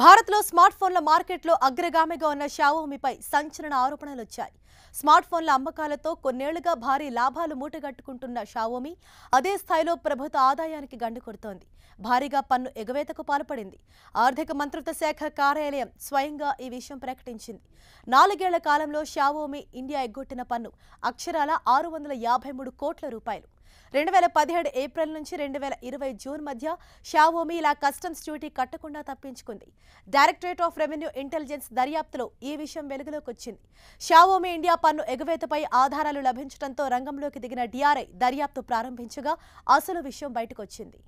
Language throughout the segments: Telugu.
భారత్లో స్మార్ట్ ఫోన్ల మార్కెట్లో అగ్రగామిగా ఉన్న షావోమిపై సంచలన ఆరోపణలు వచ్చాయి స్మార్ట్ ఫోన్ల అమ్మకాలతో కొన్నేళ్లుగా భారీ లాభాలు మూటగట్టుకుంటున్న షావోమి అదే స్థాయిలో ప్రభుత్వ ఆదాయానికి గండుకొడుతోంది భారీగా పన్ను ఎగవేతకు పాల్పడింది ఆర్థిక మంత్రిత్వ శాఖ కార్యాలయం స్వయంగా ఈ విషయం ప్రకటించింది నాలుగేళ్ల కాలంలో షావోమి ఇండియా ఎగ్గొట్టిన పన్ను అక్షరాల ఆరు వందల యాభై మూడు కోట్ల రూపాయలు రెండు వేల పదిహేడు ఏప్రిల్ నుంచి రెండు వేల ఇరవై జూన్ మధ్య షావోమీ ఇలా కస్టమ్స్ డ్యూటీ కట్టకుండా తప్పించుకుంది డైరెక్టరేట్ ఆఫ్ రెవెన్యూ ఇంటెలిజెన్స్ దర్యాప్తులో ఈ విషయం వెలుగులోకి వచ్చింది షావోమి ఇండియా పన్ను ఎగవేతపై ఆధారాలు లభించడంతో రంగంలోకి దిగిన డిఆర్ఐ దర్యాప్తు ప్రారంభించగా అసలు విషయం బయటకొచ్చింది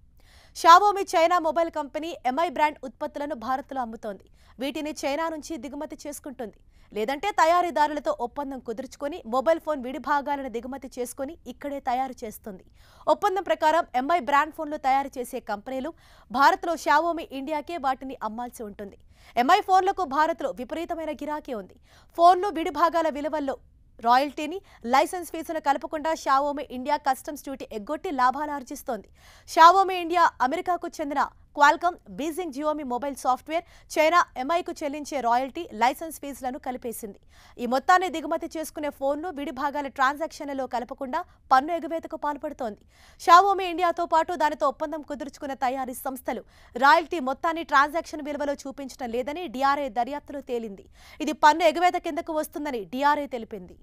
Xiaomi China mobile company MI brand ఉత్పత్తులను భారత్లో అమ్ముతోంది వీటిని చైనా నుంచి దిగుమతి చేసుకుంటుంది లేదంటే తయారీదారులతో ఒప్పందం కుదుర్చుకొని మొబైల్ ఫోన్ విడిభాగాలను దిగుమతి చేసుకొని ఇక్కడే తయారు చేస్తుంది ఒప్పందం ప్రకారం ఎంఐ బ్రాండ్ ఫోన్లు తయారు చేసే కంపెనీలు భారత్లో షావోమి ఇండియాకే వాటిని అమ్మాల్సి ఉంటుంది ఎంఐ ఫోన్లకు భారత్లో విపరీతమైన గిరాకీ ఉంది ఫోన్లు విడిభాగాల విలువల్లో రాయల్టీని లైసెన్స్ ఫీజును కలపకుండా షావోమి ఇండియా కస్టమ్స్ డ్యూటీ ఎగ్గొట్టి లాభాలు ఆర్జిస్తోంది షావోమి ఇండియా అమెరికాకు చెందిన Qualcomm Beijing Xiaomi mobile software China ఎంఐకు చెల్లించే రాయల్టీ లైసెన్స్ ఫీజులను కలిపేసింది ఈ మొత్తాన్ని దిగుమతి చేసుకునే ఫోన్లు విడిభాగాల ట్రాన్సాక్షన్లలో కలపకుండా పన్ను ఎగవేతకు పాల్పడుతోంది షావోమి ఇండియాతో పాటు దానితో ఒప్పందం కుదుర్చుకున్న తయారీ సంస్థలు రాయల్టీ మొత్తాన్ని ట్రాన్సాక్షన్ విలువలో చూపించడం లేదని డిఆర్ఏ దర్యాప్తులో తేలింది ఇది పన్ను ఎగవేత కిందకు వస్తుందని డిఆర్ఏ తెలిపింది